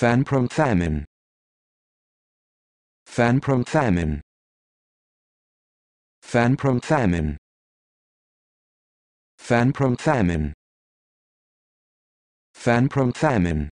Phenpromthamin. Phenpromthamin. Phenpromthamin. Phenpromthamin. Phenpromthamin.